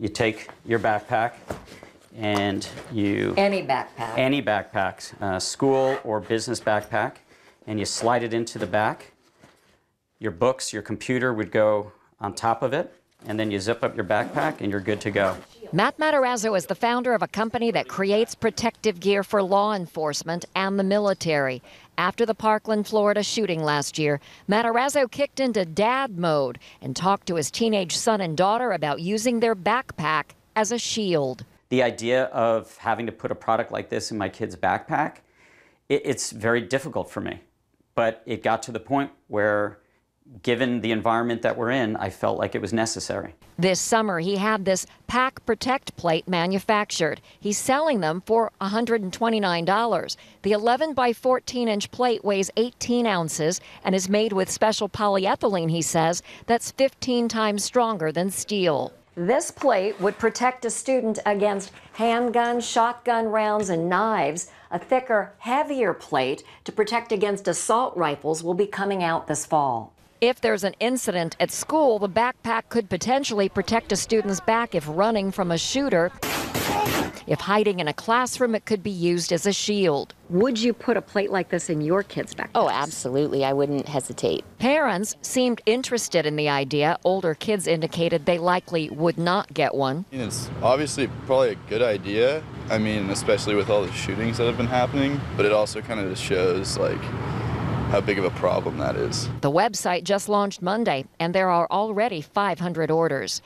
you take your backpack and you... Any backpack. Any backpacks, uh, school or business backpack, and you slide it into the back. Your books, your computer would go on top of it, and then you zip up your backpack and you're good to go. Matt Matarazzo is the founder of a company that creates protective gear for law enforcement and the military. After the Parkland, Florida shooting last year, Matarazzo kicked into dad mode and talked to his teenage son and daughter about using their backpack as a shield. The idea of having to put a product like this in my kid's backpack, it, it's very difficult for me. But it got to the point where given the environment that we're in, I felt like it was necessary. This summer, he had this Pack Protect plate manufactured. He's selling them for $129. The 11 by 14 inch plate weighs 18 ounces and is made with special polyethylene, he says, that's 15 times stronger than steel. This plate would protect a student against handgun, shotgun rounds, and knives. A thicker, heavier plate to protect against assault rifles will be coming out this fall. If there's an incident at school, the backpack could potentially protect a student's back if running from a shooter. If hiding in a classroom, it could be used as a shield. Would you put a plate like this in your kids' backpack? Oh, absolutely. I wouldn't hesitate. Parents seemed interested in the idea. Older kids indicated they likely would not get one. It's obviously probably a good idea. I mean, especially with all the shootings that have been happening, but it also kind of just shows like how big of a problem that is. The website just launched Monday, and there are already 500 orders.